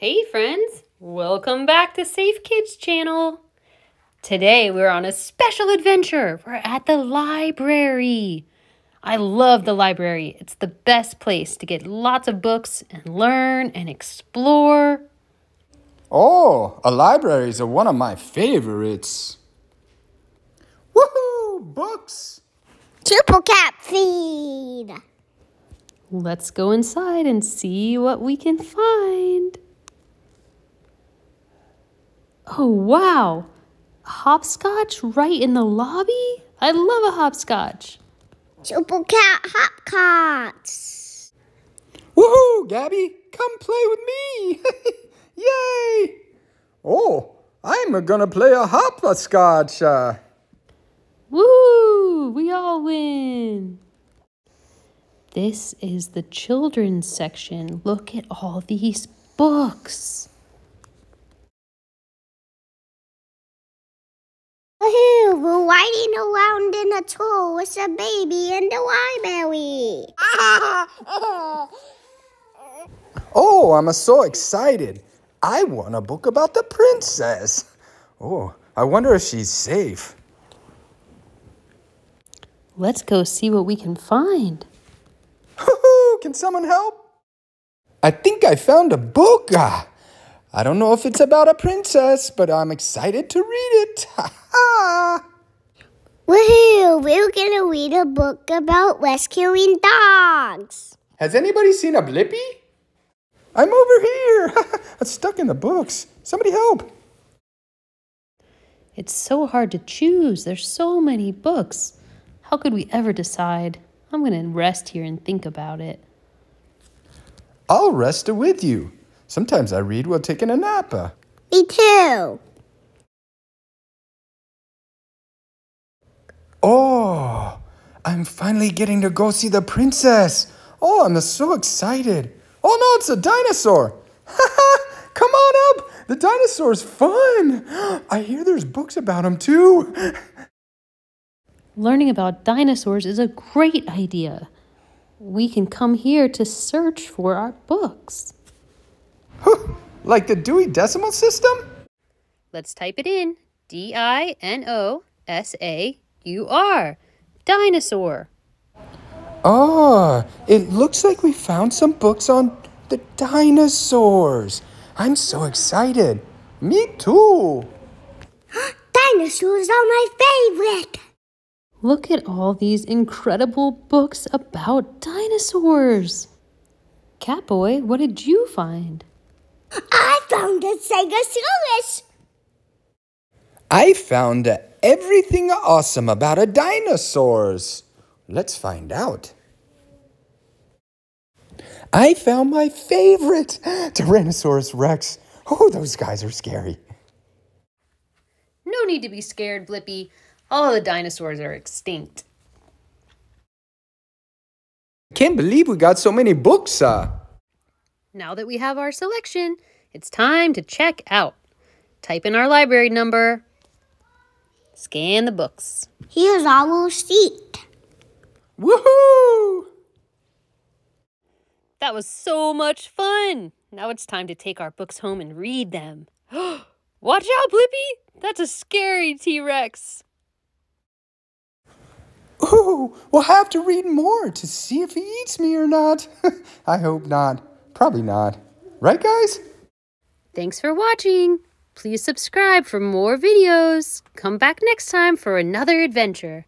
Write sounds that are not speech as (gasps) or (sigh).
Hey friends, welcome back to Safe Kids channel. Today we're on a special adventure. We're at the library. I love the library. It's the best place to get lots of books and learn and explore. Oh, a library is one of my favorites. Woohoo, books! Triple cap feed! Let's go inside and see what we can find. Oh, wow. Hopscotch right in the lobby? I love a hopscotch. Triple cat hopscotch. Woohoo, Gabby. Come play with me. (laughs) Yay. Oh, I'm going to play a hopscotch. Uh. Woo, we all win. This is the children's section. Look at all these books. Woohoo! Riding around in a tow with a baby in the library. oh, I'm so excited. I want a book about the princess. Oh, I wonder if she's safe. Let's go see what we can find. Hoo-hoo! Can someone help? I think I found a book. Ah. I don't know if it's about a princess, but I'm excited to read it. (laughs) Ha ha! Woohoo! We're gonna read a book about rescuing dogs. Has anybody seen a blippy? I'm over here! (laughs) I'm stuck in the books. Somebody help! It's so hard to choose. There's so many books. How could we ever decide? I'm going to rest here and think about it. I'll rest with you. Sometimes I read while taking a nap. Uh. Me too. Oh, I'm finally getting to go see the princess. Oh, I'm so excited. Oh no, it's a dinosaur. Come on up. The dinosaur's fun. (gasps) I hear there's books about them too. (laughs) Learning about dinosaurs is a great idea. We can come here to search for our books like the Dewey Decimal System? Let's type it in. D-I-N-O-S-A-U-R. Dinosaur. Ah, it looks like we found some books on the dinosaurs. I'm so excited. Me too. (gasps) dinosaurs are my favorite. Look at all these incredible books about dinosaurs. Catboy, what did you find? I found a Stegosaurus. I found everything awesome about a dinosaurs. Let's find out. I found my favorite, Tyrannosaurus Rex. Oh, those guys are scary. No need to be scared, Blippi. All the dinosaurs are extinct. Can't believe we got so many books, uh. Now that we have our selection, it's time to check out. Type in our library number. Scan the books. Here's our seat. Woohoo! That was so much fun. Now it's time to take our books home and read them. (gasps) Watch out, Blippi! That's a scary T-Rex. Ooh, we'll have to read more to see if he eats me or not. (laughs) I hope not. Probably not. Right, guys? Thanks for watching. Please subscribe for more videos. Come back next time for another adventure.